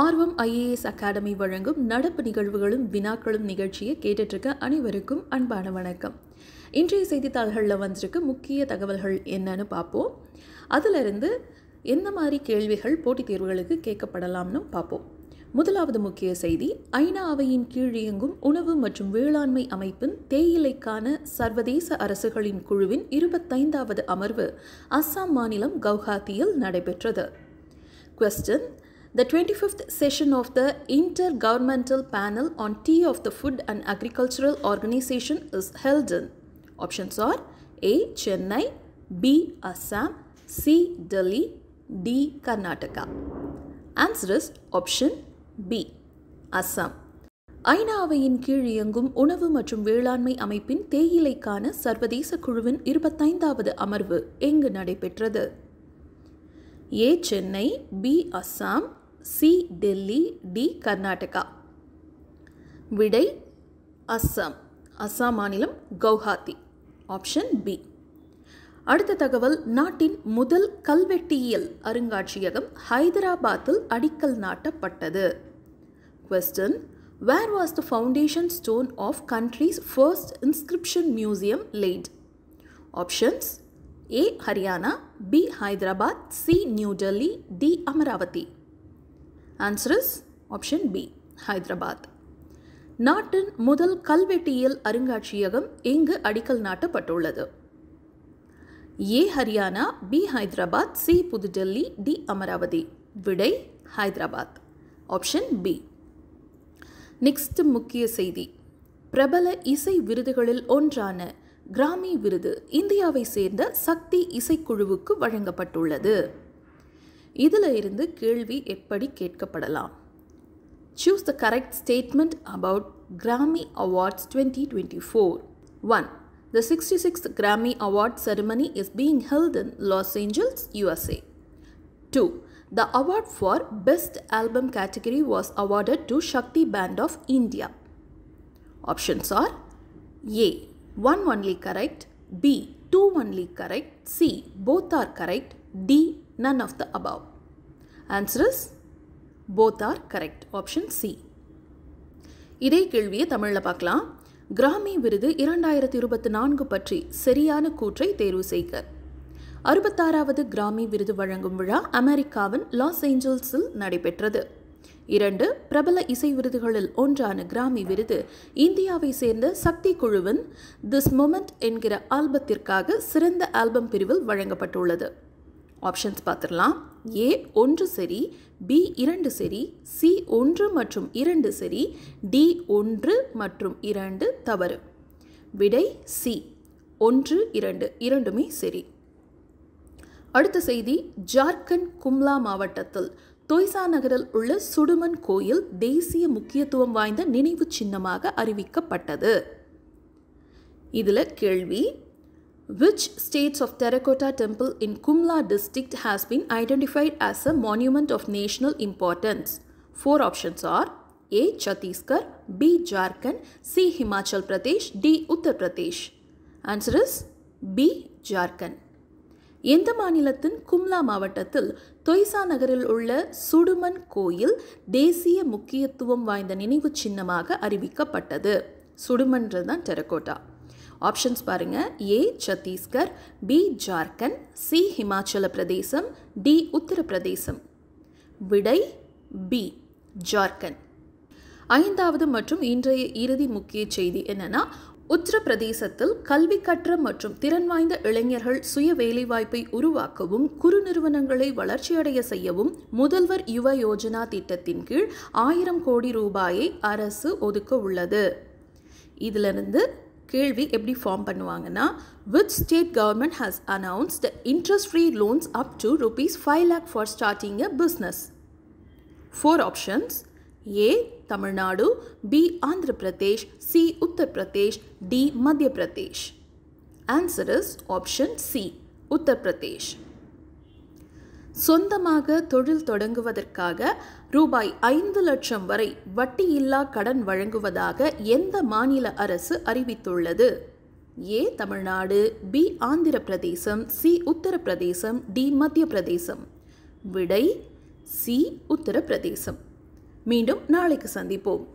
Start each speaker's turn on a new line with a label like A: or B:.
A: ஆர்வம் IAS academy வழங்கும் நடப்பு நிகழ்வுகளும் வினாக்களும் நிகழ்ச்சியை கேட்டுட்ருக்க அனைவருக்கும் அன்பான வணக்கம் இன்றைய செய்தித்தாள்களில் வந்திருக்க முக்கிய தகவல்கள் என்னன்னு பார்ப்போம் அதிலிருந்து எந்த மாதிரி கேள்விகள் போட்டித் தேர்வுகளுக்கு கேட்கப்படலாம்னு பார்ப்போம் முதலாவது முக்கிய செய்தி ஐநா அவையின் கீழ் இயங்கும் உணவு மற்றும் வேளாண்மை அமைப்பின் தேயிலைக்கான சர்வதேச அரசுகளின் குழுவின் இருபத்தைந்தாவது அமர்வு அஸ்ஸாம் மாநிலம் கவுஹாத்தியில் நடைபெற்றது question the 25th session of the Intergovernmental Panel on Tea of the Food and Agricultural Organization is held in? Options are A. Chennai, B. Assam, C. Delhi, D. Karnataka. Answer is option B. Assam. ஐநாவையின் கீழ் இயங்கும் உணவு மற்றும் வேளாண்மை அமைப்பின் தேயிலைக்கான சர்வதேச குழுவின் இருபத்தைந்தாவது அமர்வு எங்கு நடைபெற்றது A Chennai B Assam C Delhi D Karnataka விடை அஸ்ஸாம் அஸ்ஸாம் மாநிலம் கவுஹாத்தி ஆப்ஷன் பி அடுத்த தகவல் நாட்டின் முதல் கல்வெட்டியல் அருங்காட்சியகம் ஹைதராபாத்தில் அடிக்கல் நாட்டப்பட்டது question where was the foundation stone of country's first inscription museum laid options A Haryana B Hyderabad C New Delhi D Amaravati answer is option B Hyderabad நாட்டின் முதல் கல்வெட்டியல் அருங்காட்சியகம் இங்கு அடிக்கல் நாட்டப்பட்டுள்ளது A Haryana B Hyderabad C புதுடெல்லி டி அமராவதி விடை ஹைதராபாத் ஆப்ஷன் பி நெக்ஸ்ட் முக்கிய செய்தி பிரபல இசை விருதுகளில் ஒன்றான கிராமி விருது இந்தியாவை சேர்ந்த சக்தி இசைக்குழுவுக்கு வழங்கப்பட்டுள்ளது இதில் இருந்து கேள்வி எப்படி கேட்கப்படலாம் choose the correct statement about Grammy awards twenty twenty four one The 66th Grammy Award ceremony is being held in Los Angeles, USA. 2. The award for Best Album category was awarded to Shakti Band of India. Options are A. 1 only correct, B. 2 only correct, C. Both are correct, D. none of the above. answer is both are correct option C இதே கேள்வியை தமிழில் பார்க்கலாம் கிராமி விருது இரண்டாயிரத்தி இருபத்தி நான்கு பற்றி சரியான கூற்றை தேர்வு செய்க அறுபத்தாறாவது கிராமி விருது வழங்கும் விழா அமெரிக்காவின் லாஸ் ஏஞ்சல்ஸில் நடைபெற்றது இரண்டு பிரபல இசை விருதுகளில் ஒன்றான கிராமி விருது இந்தியாவை சேர்ந்த சக்தி குழுவின் திஸ் மொமெண்ட் என்கிற ஆல்பத்திற்காக சிறந்த ஆல்பம் பிரிவில் வழங்கப்பட்டுள்ளது ஆப்ஷன்ஸ் பார்த்துடலாம் ஏ ஒன்று சரி பி இரண்டு சரி சி ஒன்று மற்றும் இரண்டு சரி டி ஒன்று மற்றும் இரண்டு தவறு விடை சி ஒன்று இரண்டு இரண்டுமே சரி அடுத்த செய்தி ஜார்க்கண்ட் கும்லா மாவட்டத்தில் தொய்சா நகரில் உள்ள சுடுமன் கோயில் தேசிய முக்கியத்துவம் வாய்ந்த நினைவு சின்னமாக அறிவிக்கப்பட்டது இதில் கேள்வி Which states of terracotta temple in Kumla district has been identified as a monument of national importance? Four options are A. Chhattisgarh, B. Jharkhand, C. Himachal Pradesh, D. Uttar Pradesh. Answer is B. Jharkhand. எந்த மாநிலத்தின் கும்லா மாவட்டத்தில் தொய்சா நகரில் உள்ள சுடுமன் கோயில் தேசிய முக்கியத்துவம் வாய்ந்த நினைவு சின்னமாக அறிவிக்கப்பட்டது சுடுமன்றது தான் டெரகோட்டா ஆப்ஷன்ஸ் பாருங்கள் A Chhattisgarh B Jharkhand C Himachal Pradesh D Uttar Pradesh விடை பி ஜார்க்கண்ட் ஐந்தாவது மற்றும் இன்றைய இறுதி முக்கிய செய்தி என்னென்னா உத்தரப்பிரதேசத்தில் கல்வி கற்ற மற்றும் திறன் வாய்ந்த இளைஞர்கள் சுய வேலைவாய்ப்பை உருவாக்கவும் குறு நிறுவனங்களை வளர்ச்சியடைய செய்யவும் முதல்வர் யுவ யோஜனா திட்டத்தின் கீழ் ஆயிரம் கோடி ரூபாயை அரசு ஒதுக்க உள்ளது இதிலிருந்து கேள்வி எப்படி ஃபார்ம் பண்ணுவாங்கனா which state government has announce the interest free loans up to rupees 5 lakh for starting a business 4 options A Tamil Nadu B Andhra Pradesh C Uttar Pradesh D Madhya Pradesh answer is option C Uttar Pradesh சொந்தமாக தொழில் தொடங்குவதற்காக ரூபாய் ஐந்து லட்சம் வரை வட்டியில்லா கடன் வழங்குவதாக எந்த மாநில அரசு அறிவித்துள்ளது ஏ தமிழ்நாடு பி ஆந்திர பிரதேசம் சி உத்தரப்பிரதேசம் டி மத்திய பிரதேசம் விடை சி உத்தரப்பிரதேசம் மீண்டும் நாளைக்கு சந்திப்போம்